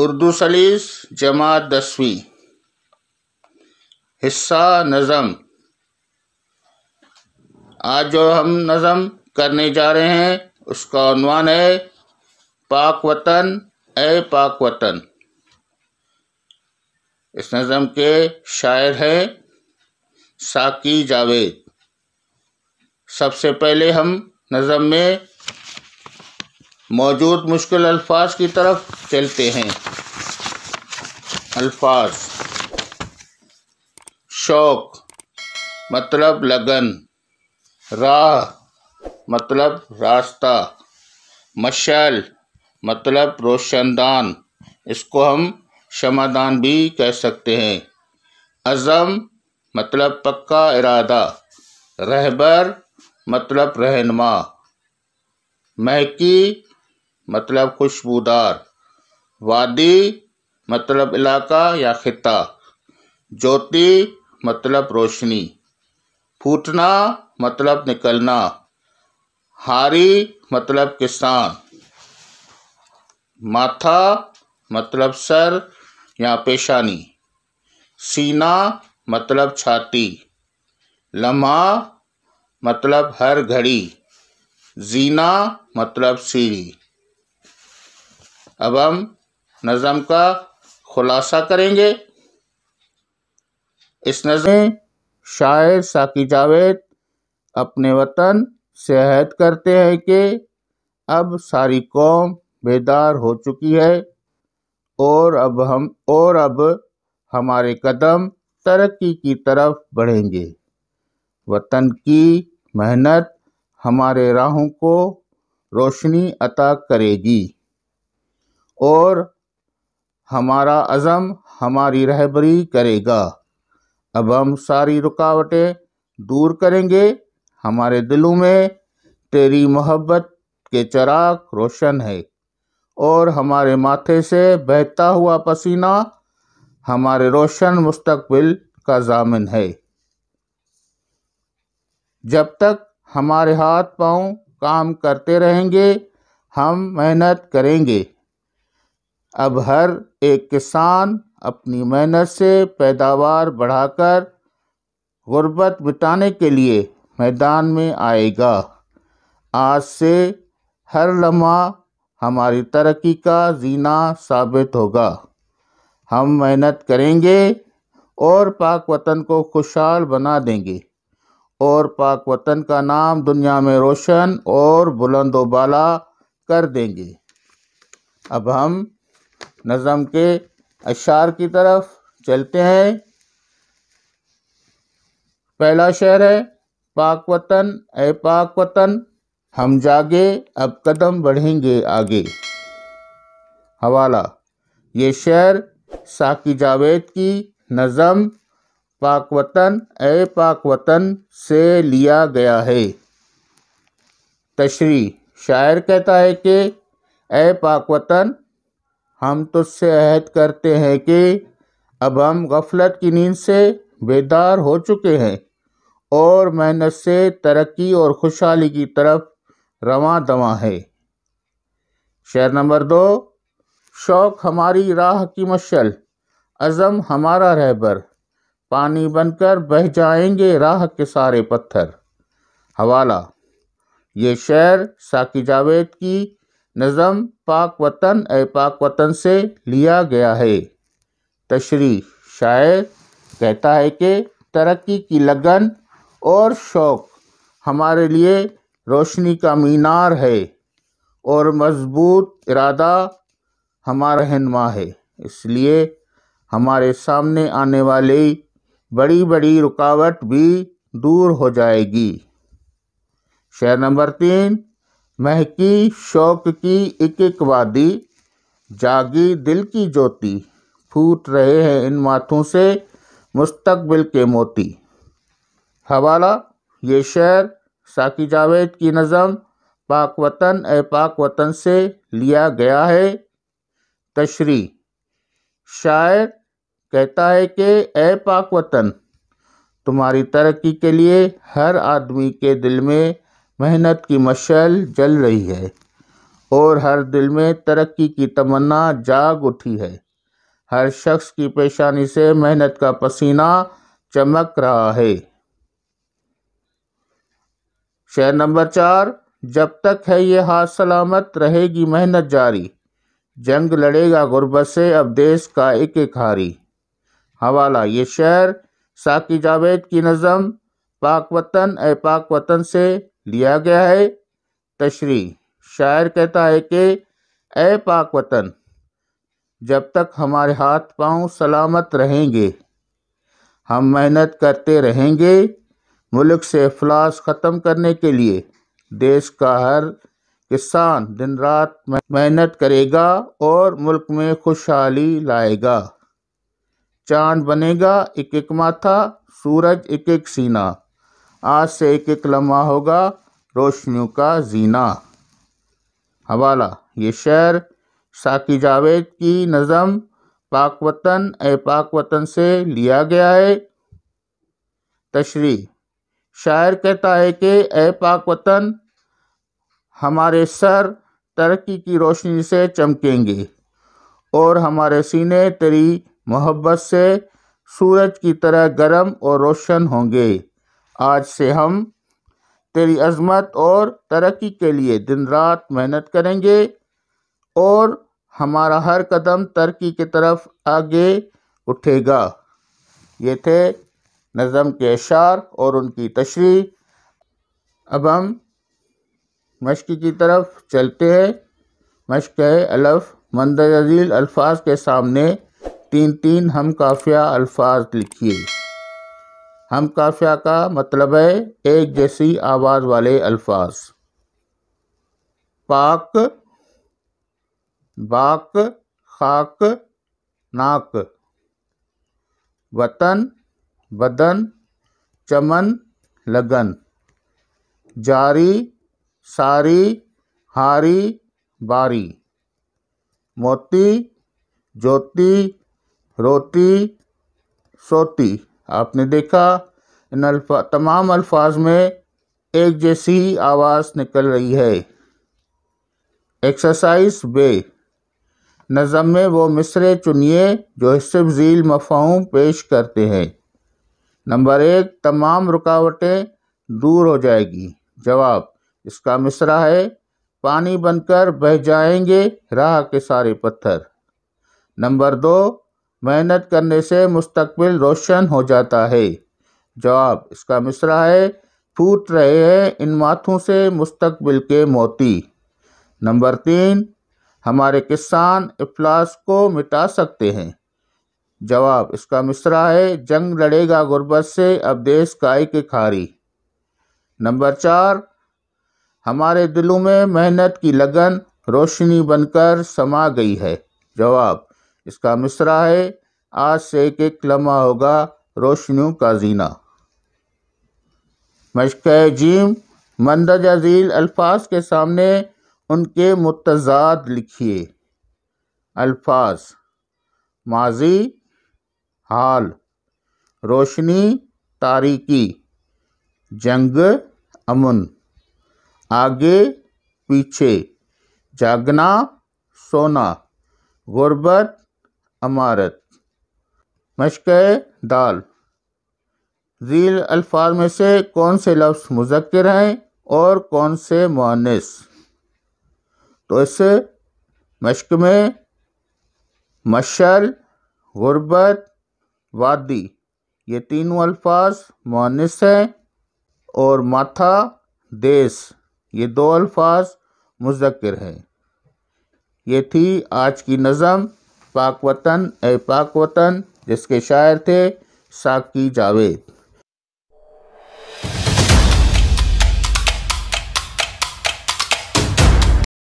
उर्दू सलीस जमा दसवीं हिस्सा नज़म आज जो हम नज़म करने जा रहे हैं उसका अनुमान है पाक वतन ए पाक वतन इस नज़म के शायर हैं साकी जावेद सबसे पहले हम नज़म में मौजूद मुश्किल अल्फाज की तरफ चलते हैं अल्फाज शौक मतलब लगन राह मतलब रास्ता मशाल मतलब रोशनदान इसको हम शमादान भी कह सकते हैं अज़म मतलब पक्का इरादा रहबर मतलब रहनमा महकी मतलब खुशबूदार वादी मतलब इलाका या खिता ज्योति मतलब रोशनी फूटना मतलब निकलना हारी मतलब किसान माथा मतलब सर या पेशानी सीना मतलब छाती लम्हा मतलब हर घड़ी जीना मतलब सीढ़ी अब हम नज़म का खुलासा करेंगे इस नज़म शायर साकी जावेद अपने वतन सेहत करते हैं कि अब सारी कौम बेदार हो चुकी है और अब हम और अब हमारे कदम तरक्की की तरफ बढ़ेंगे वतन की मेहनत हमारे राहों को रोशनी अता करेगी और हमारा अज़म हमारी रहबरी करेगा अब हम सारी रुकावटें दूर करेंगे हमारे दिलों में तेरी मोहब्बत के चराग रोशन है और हमारे माथे से बहता हुआ पसीना हमारे रोशन मुस्तकबिल का जामिन है जब तक हमारे हाथ पाँव काम करते रहेंगे हम मेहनत करेंगे अब हर एक किसान अपनी मेहनत से पैदावार बढ़ाकर गुर्बत मिटाने के लिए मैदान में आएगा आज से हर लम्हा हमारी तरक्की का जीना साबित होगा हम मेहनत करेंगे और पाक वतन को खुशहाल बना देंगे और पाक वतन का नाम दुनिया में रोशन और बुलंद वाला कर देंगे अब हम नज़म के अशार की तरफ चलते हैं पहला शहर है पाकवतन ए पाकवतन हम जागे अब कदम बढ़ेंगे आगे हवाला ये शेर साकी जावेद की नज़म पाकवतन ए पाकवतन से लिया गया है तशरी शायर कहता है कि ए हम तुझसे अहद करते हैं कि अब हम गफलत की नींद से बेदार हो चुके हैं और मेहनत से तरक्की और खुशहाली की तरफ रवा दवा है शहर नंबर दो शौक़ हमारी राह की मशल अज़म हमारा रहबर पानी बनकर बह जाएंगे राह के सारे पत्थर हवाला ये शेर साकी जावेद की नज़म पाक वतन ए पाक वतन से लिया गया है तशरी शायर कहता है कि तरक्की की लगन और शौक़ हमारे लिए रोशनी का मीनार है और मज़बूत इरादा हमारा रहनमा है इसलिए हमारे सामने आने वाली बड़ी बड़ी रुकावट भी दूर हो जाएगी शहर नंबर तीन महकी शौक की एक एक वादी जागी दिल की ज्योति फूट रहे हैं इन माथों से मुस्तकबिल के मोती हवाला ये शहर साकी जावेद की नज़म पाक वतन ए पाक वतन से लिया गया है तशरी शायर कहता है कि ए पाक वतन तुम्हारी तरक्की के लिए हर आदमी के दिल में मेहनत की मशल जल रही है और हर दिल में तरक्की की तमन्ना जाग उठी है हर शख्स की पेशानी से मेहनत का पसीना चमक रहा है शेर नंबर चार जब तक है ये हाथ सलामत रहेगी मेहनत जारी जंग लड़ेगा गुरबत से अब देश का एक एक हारी हवाला ये शेर साकी जावेद की नज़म पाक वतन ए पाक वतन से लिया गया है तशरी शायर कहता है कि ए पाक वतन जब तक हमारे हाथ पांव सलामत रहेंगे हम मेहनत करते रहेंगे मुल्क से अफलास ख़त्म करने के लिए देश का हर किसान दिन रात मेहनत करेगा और मुल्क में खुशहाली लाएगा चांद बनेगा एक एक माथा सूरज एक एक सीना आज से एक एक लम्हा होगा रोशनियों का जीना हवाला ये शहर साकी जावेद की नज़म पाक वतन ए पाक वतन से लिया गया है तशरी शायर कहता है कि ए पाक वतन हमारे सर तरक्की की रोशनी से चमकेंगे और हमारे सीने तेरी मोहब्बत से सूरज की तरह गर्म और रोशन होंगे आज से हम तेरी अजमत और तरक्की के लिए दिन रात मेहनत करेंगे और हमारा हर कदम तरक्की की तरफ आगे उठेगा ये थे नज़म के अशार और उनकी तशरी अब हम मश्क की तरफ चलते हैं मश्क है अलफ़ मंदील अल्फाज के सामने तीन तीन हम काफिया अल्फाज लिखिए हम काफिया का मतलब है एक जैसी आवाज़ वाले अल्फाज पाक बाक खाक नाक वतन बदन चमन लगन जारी सारी हारी बारी मोती ज्योति रोती सोती आपने देखा इन अल्फा तमाम अल्फाज में एक जैसी आवाज़ निकल रही है एक्सरसाइज बे नज़म में वो मिसरे चुनिए जो सिर्फ झील मफहम पेश करते हैं नंबर एक तमाम रुकावटें दूर हो जाएगी जवाब इसका मिसरा है पानी बनकर बह जाएंगे राह के सारे पत्थर नंबर दो मेहनत करने से मुस्तकबिल रोशन हो जाता है जवाब इसका मिसरा है फूट रहे हैं इन माथों से मुस्तकबिल के मोती नंबर तीन हमारे किसान अफलास को मिटा सकते हैं जवाब इसका मिसरा है जंग लड़ेगा गुरबत से अब देश काय के खारी नंबर चार हमारे दिलों में मेहनत की लगन रोशनी बनकर समा गई है जवाब इसका मिसरा है आज से एक एक लम्हा होगा रोशनियों का जीना मशक जीम मंदज अजील अल्फाज के सामने उनके मुतजाद लिखिए अल्फाज माजी हाल रोशनी तारीकी जंग अमन आगे पीछे जागना सोना गुर्बत अमारत मशक दाल झील अल्फाज में से कौन से लफ्स मुजक्र हैं और कौन से मानस तो इस मशक में मशल गुर्बत वादी ये तीनों अल्फाज मुनस हैं और माथा देश ये दो अल्फाज मुजक्र हैं ये थी आज की नज़म पाक वतन ए पाक वतन जिसके शायर थे साकी जावेद